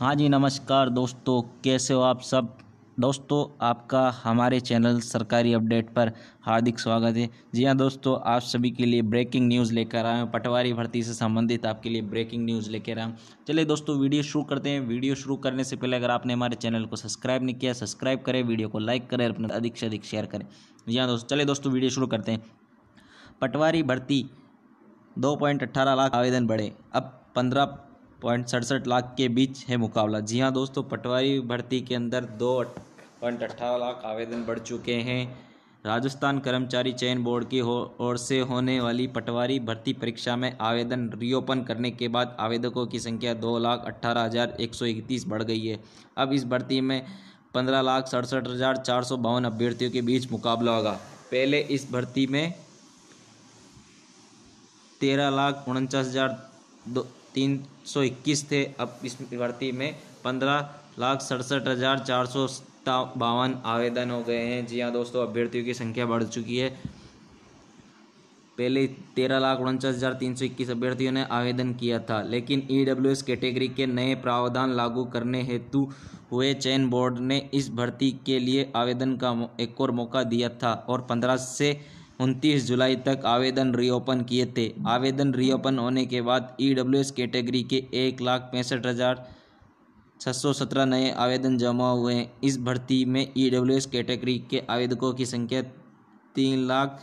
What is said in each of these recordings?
हाँ जी नमस्कार दोस्तों कैसे हो आप सब दोस्तों आपका हमारे चैनल सरकारी अपडेट पर हार्दिक स्वागत है जी हाँ दोस्तों आप सभी के लिए ब्रेकिंग न्यूज़ लेकर आए हैं पटवारी भर्ती से संबंधित आपके लिए ब्रेकिंग न्यूज़ लेकर आए हूँ चलिए दोस्तों वीडियो शुरू करते हैं वीडियो शुरू करने से पहले अगर आपने हमारे चैनल को सब्सक्राइब नहीं किया सब्सक्राइब करें वीडियो को लाइक करें अपने अधिक से अधिक शेयर करें जी हाँ दोस्तों चले दोस्तों वीडियो शुरू करते हैं पटवारी भर्ती दो पॉइंट अट्ठारह लाख आवेदन बढ़े अब पंद्रह पॉइंट सड़सठ लाख के बीच है मुकाबला जी हाँ दोस्तों पटवारी भर्ती के अंदर दो पॉइंट अट्ठारह लाख आवेदन बढ़ चुके हैं राजस्थान कर्मचारी चयन बोर्ड की ओर से होने वाली पटवारी भर्ती परीक्षा में आवेदन रीओपन करने के बाद आवेदकों की संख्या दो लाख अट्ठारह हज़ार एक सौ इकतीस बढ़ गई है अब इस भर्ती में पंद्रह लाख सड़सठ हज़ार चार सौ बावन अभ्यर्थियों के बीच मुकाबला होगा पहले इस भर्ती में तेरह लाख उनचास हज़ार दो तीन सौ इक्कीस थे अब इस भर्ती में पंद्रह लाख सड़सठ हज़ार चार सौ बावन आवेदन हो गए हैं जी हाँ दोस्तों अभ्यर्थियों की संख्या बढ़ चुकी है पहले तेरह लाख उनचास हज़ार तीन सौ इक्कीस अभ्यर्थियों ने आवेदन किया था लेकिन ई डब्ल्यू एस कैटेगरी के नए प्रावधान लागू करने हेतु हुए चयन बोर्ड ने इस भर्ती के लिए आवेदन का एक और मौका दिया था और पंद्रह से उनतीस जुलाई तक आवेदन रीओपन किए थे आवेदन रीओपन होने के बाद ई डब्ल्यू एस कैटेगरी के एक लाख पैंसठ हज़ार छः सौ सत्रह नए आवेदन जमा हुए हैं इस भर्ती में ई एस कैटेगरी के आवेदकों की संख्या तीन लाख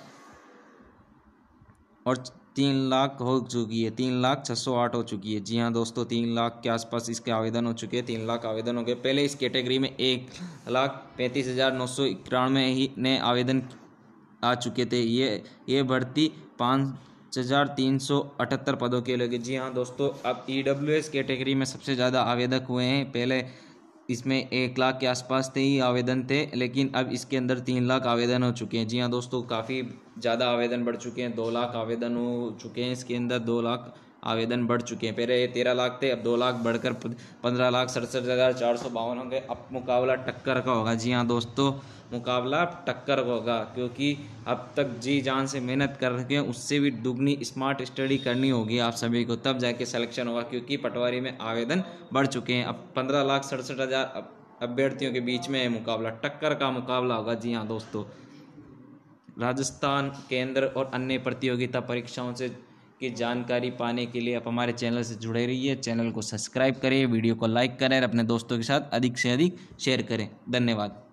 और तीन लाख हो चुकी है तीन लाख छः सौ आठ हो चुकी है जी हाँ दोस्तों तीन लाख के आसपास इसके आवेदन हो चुके हैं तीन लाख आवेदन हो गए पहले इस कैटेगरी में एक लाख पैंतीस हज़ार नौ सौ इक्यानवे ही ने आवेदन आ चुके थे ये ये भर्ती पाँच हज़ार तीन सौ अठहत्तर पदों के लिए जी हाँ दोस्तों अब ई डब्ल्यू एस कैटेगरी में सबसे ज़्यादा आवेदक हुए हैं पहले इसमें एक लाख के आसपास थे ही आवेदन थे लेकिन अब इसके अंदर तीन लाख आवेदन हो चुके हैं जी हाँ दोस्तों काफ़ी ज़्यादा आवेदन बढ़ चुके हैं दो लाख आवेदन हो चुके हैं इसके अंदर दो लाख आवेदन बढ़ चुके हैं पहले ये तेरह लाख थे अब दो लाख बढ़कर पंद्रह लाख सड़सठ हज़ार चार सौ बावन होंगे अब मुकाबला टक्कर का होगा जी हाँ दोस्तों मुकाबला अब टक्कर का होगा क्योंकि अब तक जी जान से मेहनत कर रखे हैं उससे भी दुगनी स्मार्ट स्टडी करनी होगी आप सभी को तब जाके सलेक्शन होगा क्योंकि पटवारी में आवेदन बढ़ चुके हैं अब पंद्रह लाख सड़सठ हज़ार अभ्यर्थियों के बीच में मुकाबला टक्कर का मुकाबला होगा जी हाँ दोस्तों राजस्थान केंद्र और अन्य प्रतियोगिता परीक्षाओं से की जानकारी पाने के लिए आप हमारे चैनल से जुड़े रहिए चैनल को सब्सक्राइब करें वीडियो को लाइक करें और अपने दोस्तों के साथ अधिक से अधिक शेयर करें धन्यवाद